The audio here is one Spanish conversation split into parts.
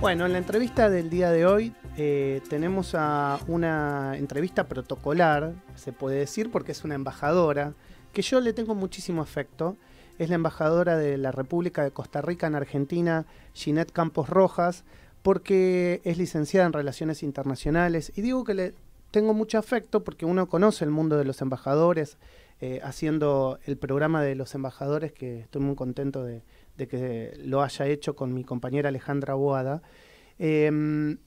Bueno, en la entrevista del día de hoy eh, tenemos a una entrevista protocolar, se puede decir, porque es una embajadora, que yo le tengo muchísimo afecto. Es la embajadora de la República de Costa Rica en Argentina, Ginette Campos Rojas, porque es licenciada en Relaciones Internacionales. Y digo que le tengo mucho afecto porque uno conoce el mundo de los embajadores, eh, haciendo el programa de los embajadores, que estoy muy contento de, de que lo haya hecho con mi compañera Alejandra Boada. Em,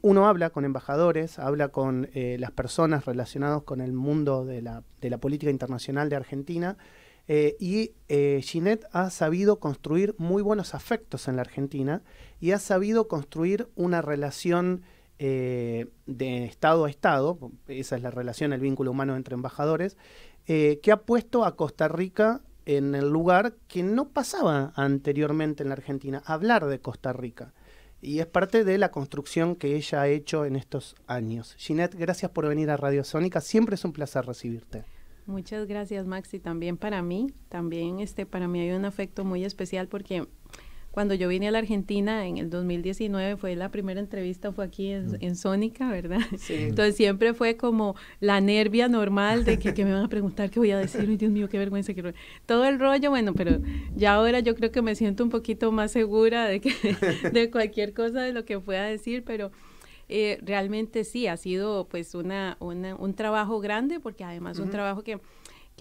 uno habla con embajadores, habla con eh, las personas relacionadas con el mundo de la, política internacional de Argentina. Eh, y eh, ha sabido construir muy buenos afectos en la Argentina y ha sabido construir una relación eh, de Estado a Estado, esa es la relación, el vínculo humano entre embajadores, que ha puesto a Costa Rica en el lugar que no pasaba anteriormente en la Argentina, hablar de Costa Rica. Y es parte de la construcción que ella ha hecho en estos años. Ginette, gracias por venir a Radio Sónica. Siempre es un placer recibirte. Muchas gracias, Maxi. También para mí, también este, para mí hay un afecto muy especial porque cuando yo vine a la Argentina en el 2019, fue la primera entrevista, fue aquí en, mm. Sónica, ¿verdad? Entonces siempre fue como la nervia normal de que, me van a preguntar qué voy a decir, ay Dios mío, qué vergüenza, Todo el rollo, bueno, pero ya ahora yo creo que me siento un poquito más segura de, que, de cualquier cosa de lo que pueda decir, pero... Eh, realmente sí, ha sido pues una, una, un trabajo grande, porque además es un trabajo que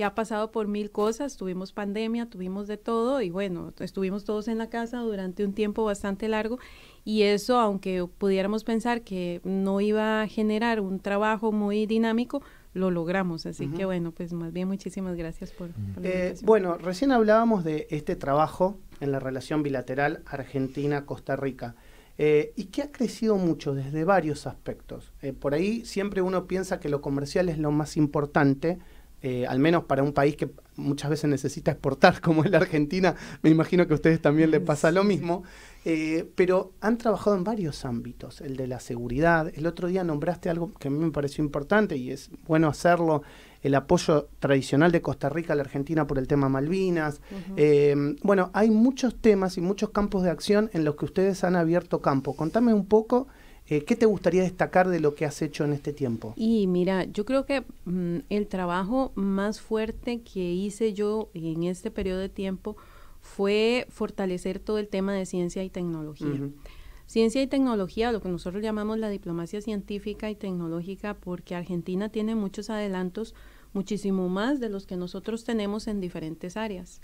ha pasado por mil cosas, tuvimos pandemia, tuvimos de todo y bueno, estuvimos todos en la casa durante un tiempo bastante largo y eso, aunque pudiéramos pensar que no iba a generar un trabajo muy dinámico, lo logramos. Así que bueno, pues más bien muchísimas gracias por... Mm. Eh, bueno, recién hablábamos de este trabajo en la relación bilateral Argentina-Costa Rica. Eh, y que ha crecido mucho desde varios aspectos. Eh, por ahí siempre uno piensa que lo comercial es lo más importante, eh, al menos para un país que muchas veces necesita exportar, como es la Argentina, me imagino que a ustedes también les pasa lo mismo, eh, pero han trabajado en varios ámbitos, el de la seguridad, el otro día nombraste algo que a mí me pareció importante y es bueno hacerlo, el apoyo tradicional de Costa Rica a la Argentina por el tema Malvinas, eh, bueno, hay muchos temas y muchos campos de acción en los que ustedes han abierto campo, contame un poco eh, ¿Qué te gustaría destacar de lo que has hecho en este tiempo? Y mira, yo creo que mm, el trabajo más fuerte que hice yo en este periodo de tiempo fue fortalecer todo el tema de ciencia y tecnología. Ciencia y tecnología, lo que nosotros llamamos la diplomacia científica y tecnológica, porque Argentina tiene muchos adelantos, muchísimo más de los que nosotros tenemos en diferentes áreas.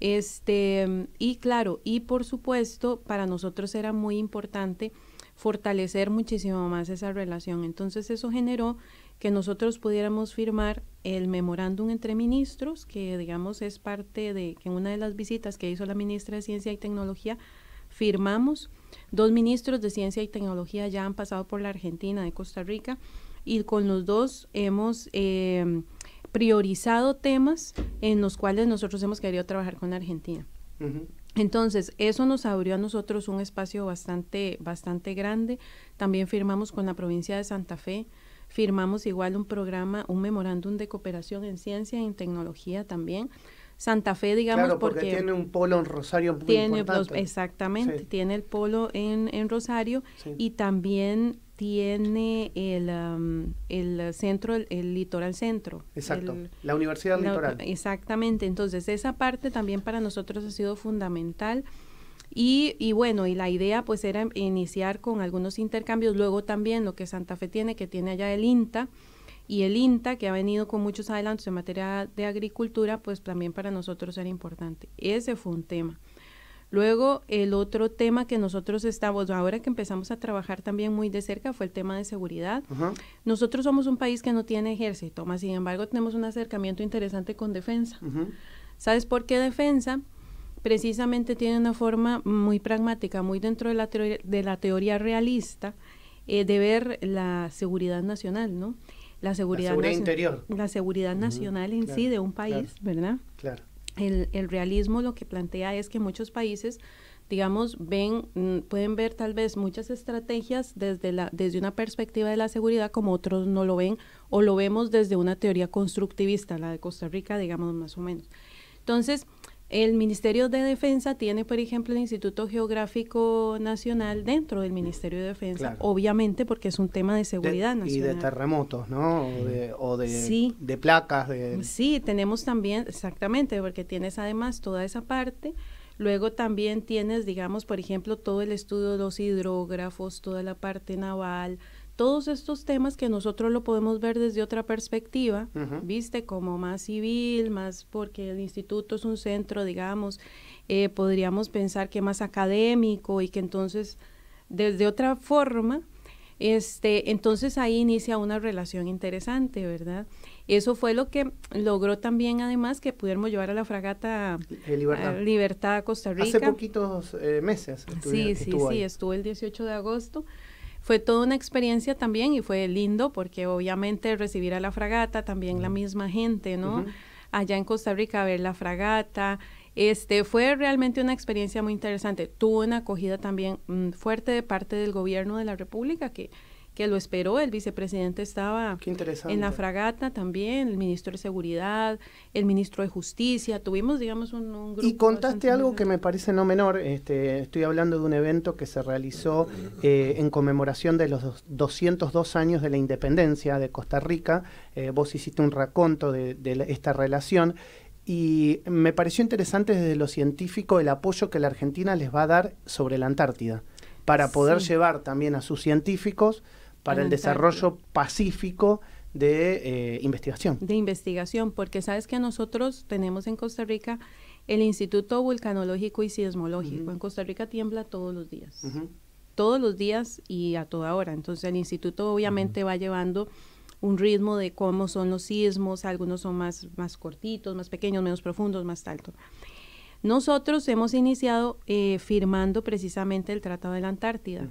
Este, y claro, y por supuesto, para nosotros era muy importante fortalecer muchísimo más esa relación. Entonces eso generó que nosotros pudiéramos firmar el memorándum entre ministros, que digamos es parte de que en una de las visitas que hizo la ministra de Ciencia y Tecnología firmamos. Dos ministros de Ciencia y Tecnología ya han pasado por la Argentina, de Costa Rica, y con los dos hemos em, priorizado temas en los cuales nosotros hemos querido trabajar con la Argentina. Entonces, eso nos abrió a nosotros un espacio bastante, bastante grande. También firmamos con la provincia de Santa Fe, firmamos igual un programa, un memorándum de cooperación en ciencia y en tecnología también. Santa Fe, digamos, porque, tiene un polo en Rosario muy tiene, importante. exactamente, tiene el polo en, Rosario y también tiene el, centro, el, litoral centro. Exacto, la Universidad Litoral. Exactamente, entonces esa parte también para nosotros ha sido fundamental. Y, y, bueno, y la idea pues era iniciar con algunos intercambios, luego también lo que Santa Fe tiene, que tiene allá el INTA, y el INTA, que ha venido con muchos adelantos en materia de agricultura, pues también para nosotros era importante. Ese fue un tema. Luego, el otro tema que nosotros estamos, ahora que empezamos a trabajar también muy de cerca, fue el tema de seguridad. Nosotros somos un país que no tiene ejército, más sin embargo tenemos un acercamiento interesante con defensa. ¿Sabes por qué defensa? Precisamente tiene una forma muy pragmática, muy dentro de la, teoría, de la teoría realista, eh, de ver la seguridad nacional, ¿no? La seguridad, interior. La seguridad nacional en sí de un país, ¿verdad? Claro el, el realismo lo que plantea es que muchos países digamos, ven, mm, pueden ver tal vez muchas estrategias desde, la, desde una perspectiva de la seguridad como otros no lo ven o lo vemos desde una teoría constructivista, la de Costa Rica, digamos, más o menos. Entonces, el Ministerio de Defensa tiene, por ejemplo, el Instituto Geográfico Nacional dentro del Ministerio de Defensa, obviamente porque es un tema de seguridad nacional. Y de terremotos, ¿no? O de, sí. de placas. De... Sí, tenemos también, exactamente, porque tienes además toda esa parte. Luego también tienes, digamos, por ejemplo, todo el estudio de los hidrógrafos, toda la parte naval, todos estos temas que nosotros lo podemos ver desde otra perspectiva, viste, como más civil, más porque el instituto es un centro, digamos, eh, podríamos pensar que más académico y que entonces desde otra forma, este, entonces ahí inicia una relación interesante, ¿verdad? Eso fue lo que logró también, además, que pudiéramos llevar a la fragata eh, libertad. A Costa Rica. Hace poquitos eh, meses. Estuve, sí, sí, sí, estuvo el 18 de agosto. Fue toda una experiencia también y fue lindo porque obviamente recibir a la fragata, también la misma gente, ¿no? Allá en Costa Rica ver la fragata. Este, fue realmente una experiencia muy interesante. Tuvo una acogida también mm, fuerte de parte del gobierno de la República, que que lo esperó. El vicepresidente estaba en la fragata también, el ministro de Seguridad, el ministro de Justicia. Tuvimos, digamos, un, grupo. Y contaste algo que me parece no menor. Este, estoy hablando de un evento que se realizó eh, en conmemoración de los 202 años de la independencia de Costa Rica. Eh, vos hiciste un raconto de, esta relación. Y me pareció interesante desde lo científico el apoyo que la Argentina les va a dar sobre la Antártida para poder llevar también a sus científicos para el desarrollo pacífico de eh, investigación. De investigación, porque sabes que nosotros tenemos en Costa Rica el Instituto Vulcanológico y Sismológico. En Costa Rica tiembla todos los días, todos los días y a toda hora. Entonces el instituto obviamente va llevando un ritmo de cómo son los sismos, algunos son más, más cortitos, más pequeños, menos profundos, más altos. Nosotros hemos iniciado eh, firmando precisamente el Tratado de la Antártida.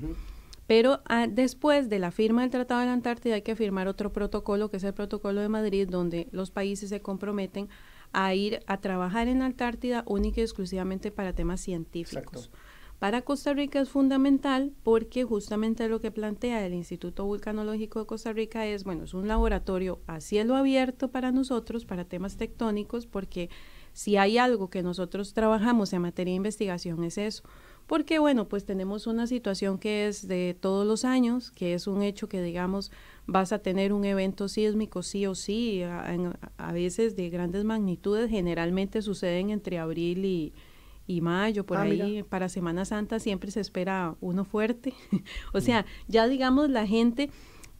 Pero ah, después de la firma del Tratado de la Antártida hay que firmar otro protocolo, que es el Protocolo de Madrid, donde los países se comprometen a ir a trabajar en la Antártida única y exclusivamente para temas científicos. Para Costa Rica es fundamental porque justamente lo que plantea el Instituto Vulcanológico de Costa Rica es, bueno, es un laboratorio a cielo abierto para nosotros, para temas tectónicos, porque si hay algo que nosotros trabajamos en materia de investigación es eso porque bueno, pues tenemos una situación que es de todos los años, que es un hecho que digamos vas a tener un evento sísmico sí o sí, a, veces de grandes magnitudes, generalmente suceden entre abril y, mayo, por ah, ahí para Semana Santa siempre se espera uno fuerte. o mm. sea, ya digamos la gente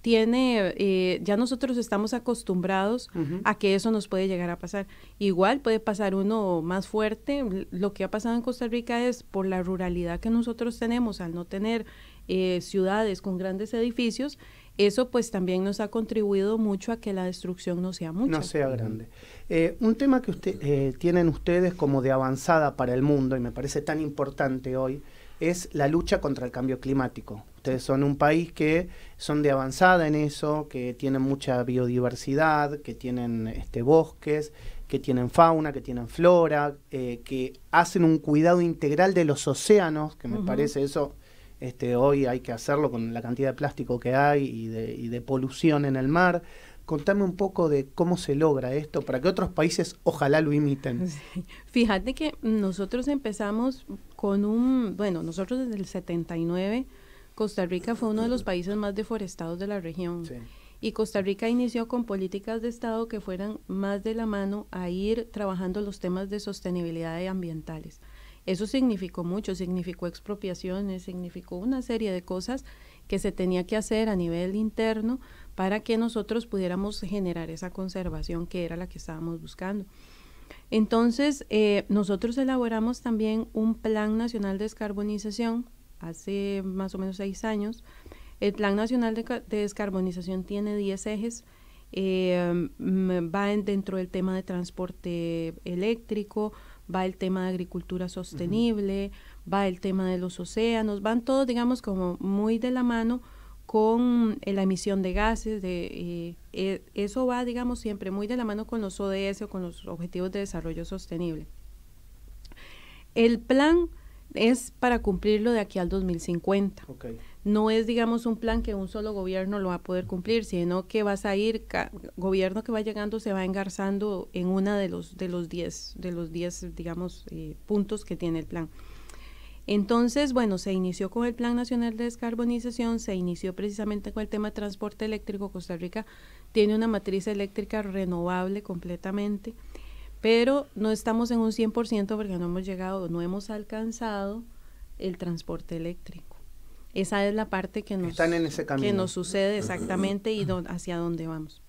tiene, eh, ya nosotros estamos acostumbrados a que eso nos puede llegar a pasar. Igual puede pasar uno más fuerte. Lo que ha pasado en Costa Rica es por la ruralidad que nosotros tenemos, al no tener eh, ciudades con grandes edificios, eso pues también nos ha contribuido mucho a que la destrucción no sea mucha. No sea grande. Eh, un tema que tienen ustedes como de avanzada para el mundo y me parece tan importante hoy es la lucha contra el cambio climático. Ustedes son un país que son de avanzada en eso, que tienen mucha biodiversidad, que tienen este, bosques, que tienen fauna, que tienen flora, eh, que hacen un cuidado integral de los océanos, que me parece eso, este, hoy hay que hacerlo con la cantidad de plástico que hay y de polución en el mar. Contame un poco de cómo se logra esto para que otros países ojalá lo imiten. Fíjate que nosotros empezamos con un, bueno, nosotros desde el 79, Costa Rica fue uno de los países más deforestados de la región. Y Costa Rica inició con políticas de Estado que fueran más de la mano a ir trabajando los temas de sostenibilidad ambientales. Eso significó mucho, significó expropiaciones, significó una serie de cosas que se tenía que hacer a nivel interno para que nosotros pudiéramos generar esa conservación que era la que estábamos buscando. Entonces, eh, nosotros elaboramos también un Plan Nacional de Descarbonización hace más o menos seis años. El Plan Nacional de, Descarbonización tiene diez ejes. Eh, mm, va dentro del tema de transporte eléctrico, va el tema de agricultura sostenible, va el tema de los océanos, van todos, digamos, como muy de la mano con eh, la emisión de gases. De, eh, eh, eso va, digamos, siempre muy de la mano con los ODS o con los Objetivos de Desarrollo Sostenible. El plan es para cumplirlo de aquí al 2050. No es, digamos, un plan que un solo gobierno lo va a poder cumplir, sino que vas a ir, gobierno que va llegando se va engarzando en una de los, de los 10, de los 10, digamos, puntos que tiene el plan. Entonces, bueno, se inició con el Plan Nacional de Descarbonización, se inició precisamente con el tema de transporte eléctrico. Costa Rica tiene una matriz eléctrica renovable completamente, pero no estamos en un 100% porque no hemos llegado, no hemos alcanzado el transporte eléctrico. Esa es la parte que nos, nos sucede exactamente y hacia dónde vamos.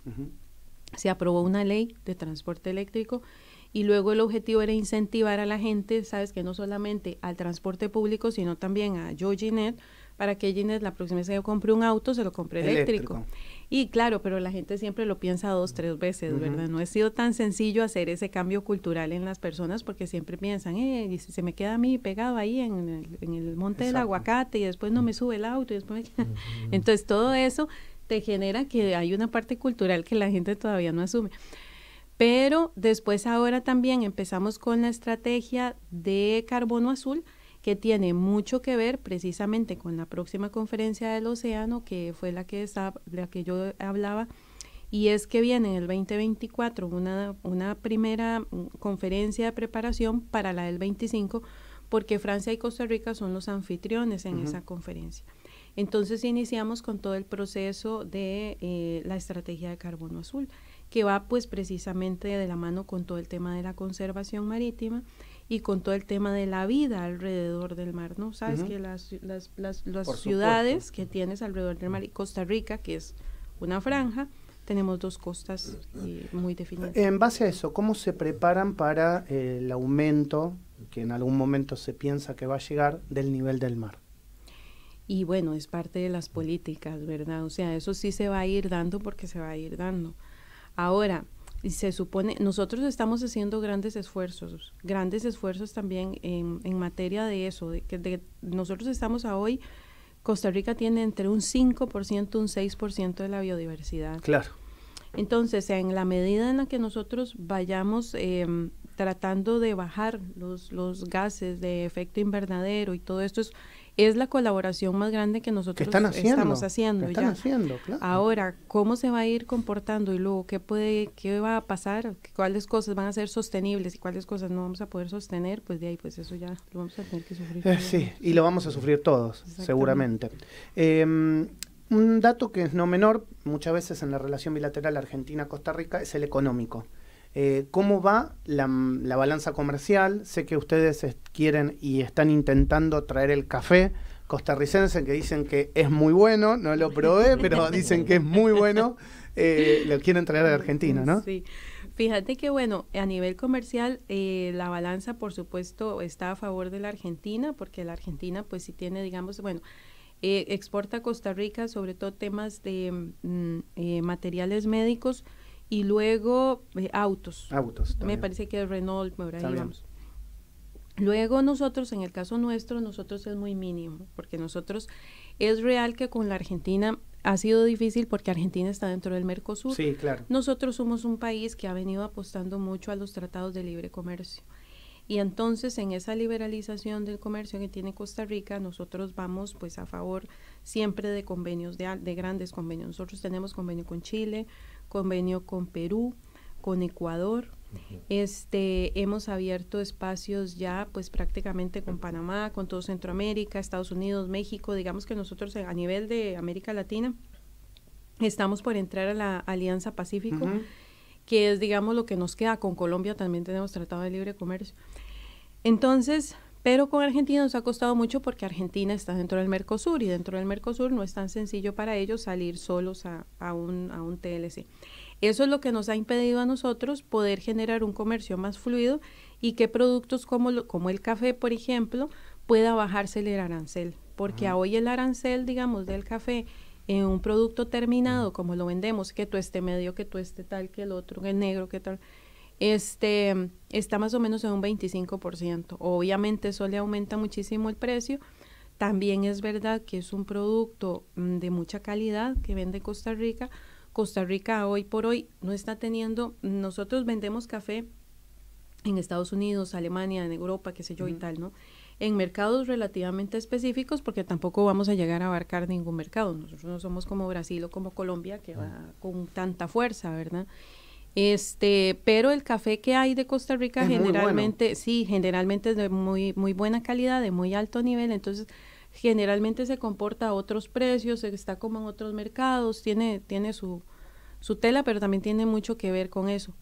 Se aprobó una ley de transporte eléctrico y luego el objetivo era incentivar a la gente, sabes que no solamente al transporte público, sino también a yo Ginette, para que Ginette la próxima vez que yo compre un auto, se lo compre eléctrico. Y claro, pero la gente siempre lo piensa dos, tres veces, ¿verdad? No ha sido tan sencillo hacer ese cambio cultural en las personas porque siempre piensan, eh, y se me queda a mí pegado ahí en el, monte del aguacate y después no me sube el auto y después... Entonces todo eso te genera que hay una parte cultural que la gente todavía no asume. Pero después ahora también empezamos con la estrategia de carbono azul, que tiene mucho que ver precisamente con la próxima conferencia del océano, que fue la que, la que yo hablaba, y es que viene en el 2024 una, primera mm, conferencia de preparación para la del 25, porque Francia y Costa Rica son los anfitriones en esa conferencia. Entonces iniciamos con todo el proceso de eh, la estrategia de carbono azul que va pues precisamente de la mano con todo el tema de la conservación marítima y con todo el tema de la vida alrededor del mar, ¿no? Sabes que las, las, las, las ciudades que tienes alrededor del mar y Costa Rica, que es una franja, tenemos dos costas eh, muy definidas. En base a eso, ¿cómo se preparan para el aumento, que en algún momento se piensa que va a llegar, del nivel del mar? Y bueno, es parte de las políticas, ¿verdad? O sea, eso sí se va a ir dando porque se va a ir dando. Ahora, se supone, nosotros estamos haciendo grandes esfuerzos, grandes esfuerzos también en, materia de eso, de que nosotros estamos a hoy, Costa Rica tiene entre un 5%, un 6% de la biodiversidad. Claro. Entonces, en la medida en la que nosotros vayamos em, tratando de bajar los, los gases de efecto invernadero y todo esto es es la colaboración más grande que nosotros haciendo? estamos haciendo. Están haciendo Ahora, ¿cómo se va a ir comportando y luego qué puede, qué va a pasar, cuáles cosas van a ser sostenibles y cuáles cosas no vamos a poder sostener? Pues de ahí, pues eso ya lo vamos a tener que sufrir. Eh, sí, y lo vamos a sufrir todos, seguramente. Em, un dato que es no menor, muchas veces en la relación bilateral Argentina-Costa Rica, es el económico. Eh, cómo va la, balanza comercial. Sé que ustedes quieren y están intentando traer el café costarricense, que dicen que es muy bueno, no lo probé, pero dicen que es muy bueno. Eh, lo quieren traer la Argentina, ¿no? Sí. Fíjate que, bueno, a nivel comercial, eh, la balanza, por supuesto, está a favor de la Argentina, porque la Argentina, pues, sí tiene, digamos, bueno, eh, exporta a Costa Rica sobre todo temas de mm, materiales médicos y luego eh, autos. Autos. Me parece que Renault, por Luego nosotros, en el caso nuestro, nosotros es muy mínimo, porque nosotros es real que con la Argentina ha sido difícil porque Argentina está dentro del Mercosur. Sí, claro. Nosotros somos un país que ha venido apostando mucho a los tratados de libre comercio. Y entonces en esa liberalización del comercio que tiene Costa Rica, nosotros vamos pues a favor siempre de convenios, de grandes convenios. Nosotros tenemos convenio con Chile, convenio con Perú, con Ecuador. Este, hemos abierto espacios ya pues prácticamente con Panamá, con todo Centroamérica, Estados Unidos, México, digamos que nosotros eh, a nivel de América Latina estamos por entrar a la Alianza Pacífico, que es digamos lo que nos queda con Colombia, también tenemos Tratado de Libre Comercio. Entonces, pero con Argentina nos ha costado mucho porque Argentina está dentro del Mercosur y dentro del Mercosur no es tan sencillo para ellos salir solos a, un, TLC. Eso es lo que nos ha impedido a nosotros poder generar un comercio más fluido y que productos como, el café, por ejemplo, pueda bajarse el arancel. Porque hoy el arancel, digamos, del café en un producto terminado, como lo vendemos, que tú esté medio, que tú esté tal, que el otro, que negro, que tal este, está más o menos en un 25%. Obviamente eso le aumenta muchísimo el precio. También es verdad que es un producto mm, de mucha calidad que vende Costa Rica. Costa Rica hoy por hoy no está teniendo, nosotros vendemos café en Estados Unidos, Alemania, en Europa, qué sé yo y tal, ¿no? En mercados relativamente específicos porque tampoco vamos a llegar a abarcar ningún mercado. Nosotros no somos como Brasil o como Colombia que va con tanta fuerza, ¿verdad? Este, pero el café que hay de Costa Rica generalmente, sí, generalmente es de muy, muy buena calidad, de muy alto nivel, entonces generalmente se comporta a otros precios, está como en otros mercados, tiene, tiene su, su tela, pero también tiene mucho que ver con eso.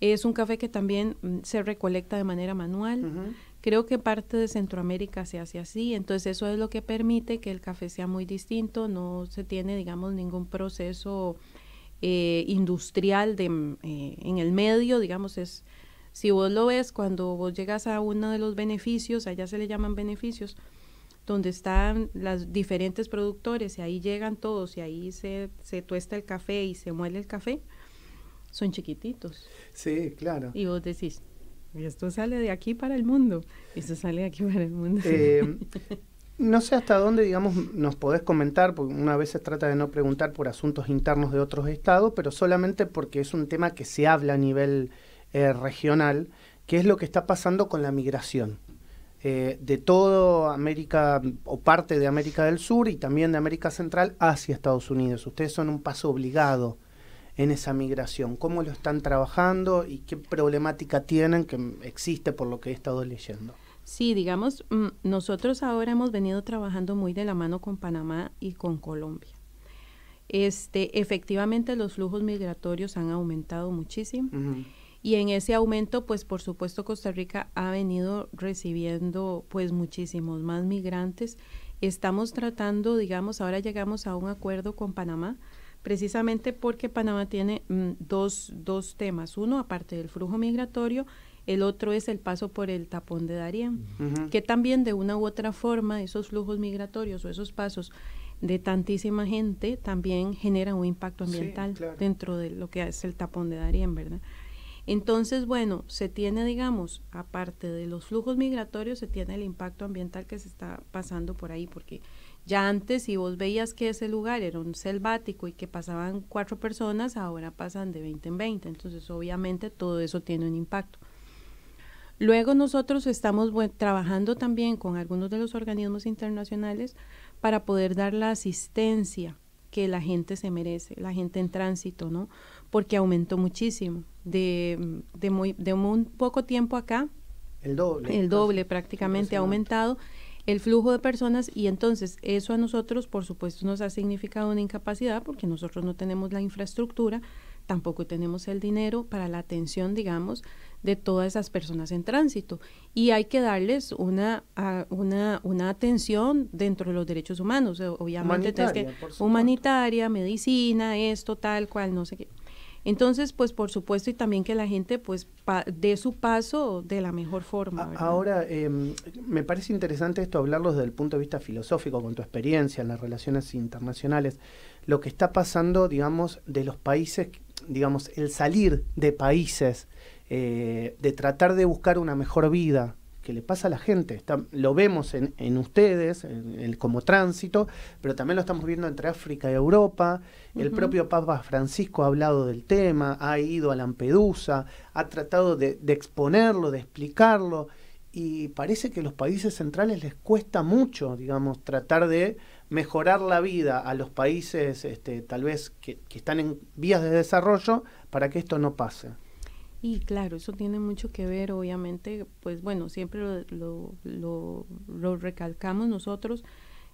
Es un café que también mm, se recolecta de manera manual. Creo que parte de Centroamérica se hace así, entonces eso es lo que permite que el café sea muy distinto, no se tiene, digamos, ningún proceso eh, industrial de, eh, en el medio, digamos, es, si vos lo ves, cuando vos llegas a uno de los beneficios, allá se le llaman beneficios, donde están las diferentes productores y ahí llegan todos y ahí se, se tuesta el café y se muele el café, son chiquititos. Sí, claro. Y vos decís, esto sale de aquí para el mundo. Esto sale de aquí para el mundo. Eh, No sé hasta dónde, digamos, nos podés comentar, porque una vez se trata de no preguntar por asuntos internos de otros estados, pero solamente porque es un tema que se habla a nivel eh, regional, que es lo que está pasando con la migración. Eh, de toda América o parte de América del Sur y también de América Central hacia Estados Unidos. Ustedes son un paso obligado en esa migración. ¿Cómo lo están trabajando y qué problemática tienen que existe por lo que he estado leyendo? Sí, digamos, mm, nosotros ahora hemos venido trabajando muy de la mano con Panamá y con Colombia. Este, efectivamente, los flujos migratorios han aumentado muchísimo. Y en ese aumento, pues por supuesto Costa Rica ha venido recibiendo pues muchísimos más migrantes. Estamos tratando, digamos, ahora llegamos a un acuerdo con Panamá, precisamente porque Panamá tiene mm, dos, dos temas. Uno, aparte del flujo migratorio, el otro es el paso por el tapón de Darién, que también de una u otra forma esos flujos migratorios o esos pasos de tantísima gente también generan un impacto ambiental dentro de lo que es el tapón de Darién, ¿verdad? Entonces, bueno, se tiene, digamos, aparte de los flujos migratorios, se tiene el impacto ambiental que se está pasando por ahí, porque ya antes, si vos veías que ese lugar era un selvático y que pasaban cuatro personas, ahora pasan de 20 en 20. Entonces, obviamente, todo eso tiene un impacto. Luego nosotros estamos trabajando también con algunos de los organismos internacionales para poder dar la asistencia que la gente se merece, la gente en tránsito, ¿no? Porque aumentó muchísimo. De, de, muy, un poco tiempo acá, el doble. El doble prácticamente ha aumentado el flujo de personas y entonces eso a nosotros, por supuesto, nos ha significado una incapacidad porque nosotros no tenemos la infraestructura, tampoco tenemos el dinero para la atención, digamos, de todas esas personas en tránsito y hay que darles una, una, una atención dentro de los derechos humanos, obviamente humanitaria, medicina, esto, tal cual, no sé qué. Entonces, pues por supuesto y también que la gente pues dé su paso de la mejor forma. Ahora, em, me parece interesante esto hablarlo desde el punto de vista filosófico, con tu experiencia en las relaciones internacionales, lo que está pasando, digamos, de los países, digamos, el salir de países eh, de tratar de buscar una mejor vida que le pasa a la gente. lo vemos en, ustedes como tránsito, pero también lo estamos viendo entre África y Europa. El propio Papa Francisco ha hablado del tema, ha ido a Lampedusa, ha tratado de, exponerlo, de explicarlo y parece que a los países centrales les cuesta mucho, digamos, tratar de mejorar la vida a los países este, tal vez que están en vías de desarrollo para que esto no pase. Y claro, eso tiene mucho que ver, obviamente, pues bueno, siempre lo, lo, lo, recalcamos nosotros,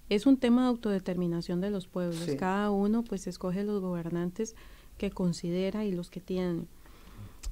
es un tema de autodeterminación de los pueblos. Cada uno pues escoge los gobernantes que considera y los que tiene.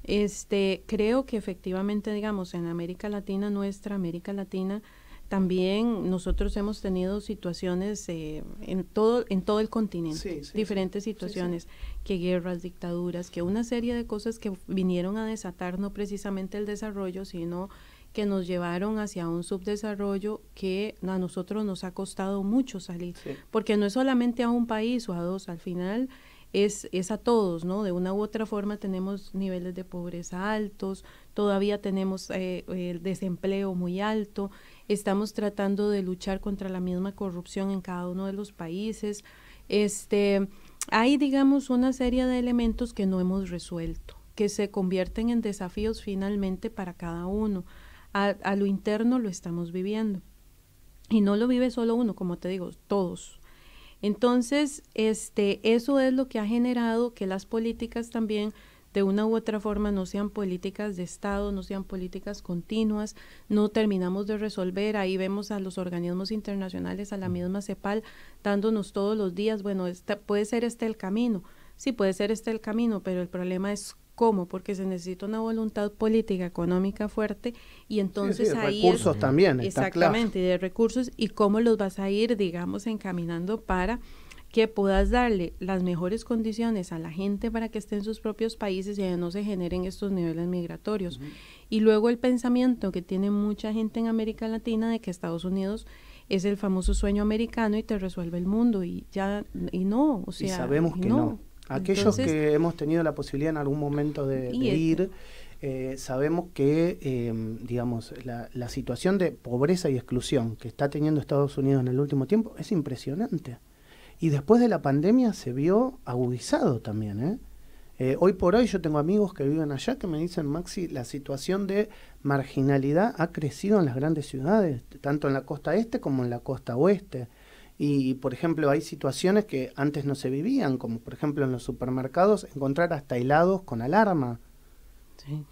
Este, creo que efectivamente, digamos, en América Latina, nuestra América Latina, también nosotros hemos tenido situaciones eh, en, todo, en todo el continente, diferentes situaciones, que guerras, dictaduras, que una serie de cosas que vinieron a desatar no precisamente el desarrollo, sino que nos llevaron hacia un subdesarrollo que a nosotros nos ha costado mucho salir, porque no es solamente a un país o a dos, al final es, a todos, ¿no? De una u otra forma tenemos niveles de pobreza altos, todavía tenemos eh, el desempleo muy alto, estamos tratando de luchar contra la misma corrupción en cada uno de los países. Este, hay, digamos, una serie de elementos que no hemos resuelto, que se convierten en desafíos finalmente para cada uno. a lo interno lo estamos viviendo. Y no lo vive solo uno, como te digo, todos, entonces, este, eso es lo que ha generado que las políticas también de una u otra forma no sean políticas de Estado, no sean políticas continuas, no terminamos de resolver. Ahí vemos a los organismos internacionales, a la misma CEPAL, dándonos todos los días, bueno, puede ser este el camino, sí, puede ser este el camino, pero el problema es ¿Cómo? Porque se necesita una voluntad política económica fuerte y entonces sí, Recursos también. Exactamente, claro. de recursos y cómo los vas a ir, digamos, encaminando para que puedas darle las mejores condiciones a la gente para que esté en sus propios países y no se generen estos niveles migratorios. Y luego el pensamiento que tiene mucha gente en América Latina de que Estados Unidos es el famoso sueño americano y te resuelve el mundo y ya y no, o sea, y sabemos que no. Aquellos que hemos tenido la posibilidad en algún momento de, este. ir, eh, sabemos que, em, digamos, la, situación de pobreza y exclusión que está teniendo Estados Unidos en el último tiempo es impresionante. Y después de la pandemia se vio agudizado también, ¿eh? Eh, hoy por hoy yo tengo amigos que viven allá que me dicen, Maxi, la situación de marginalidad ha crecido en las grandes ciudades, tanto en la costa este como en la costa oeste. Y, por ejemplo, hay situaciones que antes no se vivían, como por ejemplo en los supermercados, encontrar hasta helados con alarma.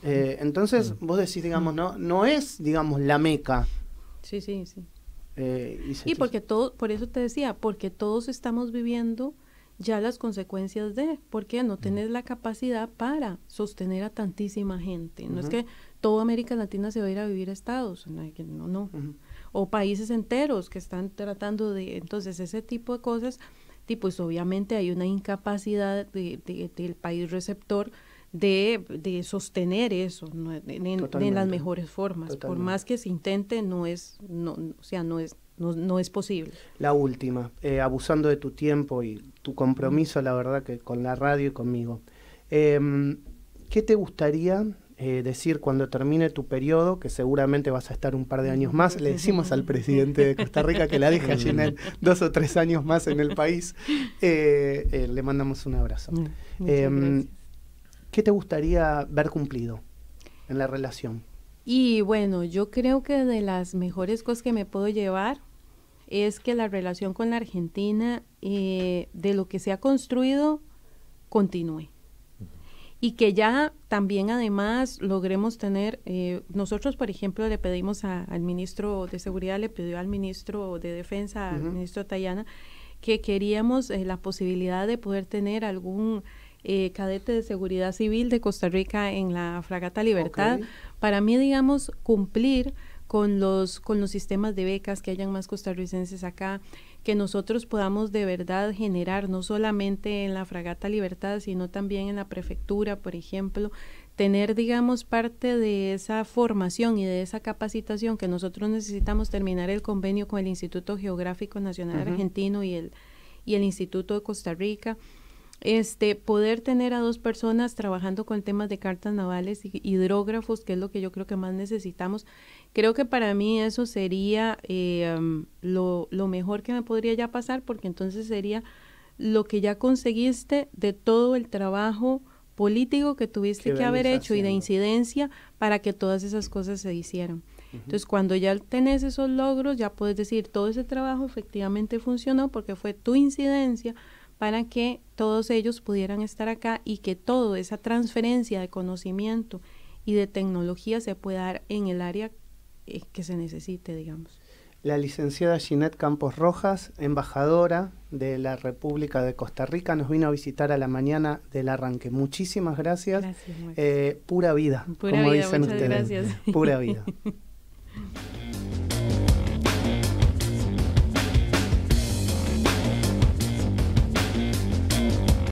Eh, entonces, vos decís, digamos, no, no es, digamos, la meca. Sí, sí, sí. Eh, y, porque todo, por eso te decía, porque todos estamos viviendo ya las consecuencias de, ¿por qué no tener la capacidad para sostener a tantísima gente. No es que toda América Latina se va a ir a vivir a Estados, no, no o países enteros que están tratando de, entonces ese tipo de cosas, y pues obviamente hay una incapacidad de, del país receptor de, de, sostener eso en, las mejores formas. Por más que se intente, no es, no, o sea, no es, no, no es posible. La última, eh, abusando de tu tiempo y tu compromiso, la verdad, que con la radio y conmigo. Em, ¿Qué te gustaría eh, decir cuando termine tu periodo, que seguramente vas a estar un par de años más, le decimos al presidente de Costa Rica que la deje allí en dos o tres años más en el país, eh, eh, le mandamos un abrazo. Mm, em, ¿Qué te gustaría ver cumplido en la relación? Y bueno, yo creo que de las mejores cosas que me puedo llevar es que la relación con la Argentina, de lo que se ha construido, continúe y que ya también además logremos tener, eh, nosotros por ejemplo le pedimos al ministro de Seguridad, le pidió al ministro de Defensa, al ministro Tayana, que queríamos eh, la posibilidad de poder tener algún eh, cadete de seguridad civil de Costa Rica en la Fragata Libertad, para mí digamos cumplir con los, con los sistemas de becas que hayan más costarricenses acá que nosotros podamos de verdad generar, no solamente en la Fragata Libertad, sino también en la prefectura, por ejemplo, tener, digamos, parte de esa formación y de esa capacitación que nosotros necesitamos terminar el convenio con el Instituto Geográfico Nacional Argentino y y el Instituto de Costa Rica este, poder tener a dos personas trabajando con temas de cartas navales y hidrógrafos, que es lo que yo creo que más necesitamos, creo que para mí eso sería eh, lo, mejor que me podría ya pasar, porque entonces sería lo que ya conseguiste de todo el trabajo político que tuviste que haber hecho y de incidencia para que todas esas cosas se hicieran. Entonces, cuando ya tenés esos logros, ya puedes decir, todo ese trabajo efectivamente funcionó porque fue tu incidencia, para que todos ellos pudieran estar acá y que toda esa transferencia de conocimiento y de tecnología se pueda dar en el área eh, que se necesite, digamos. La licenciada Ginette Campos Rojas, embajadora de la República de Costa Rica, nos vino a visitar a la mañana del arranque. Muchísimas gracias. Eh, pura vida, como dicen ustedes. Pura vida.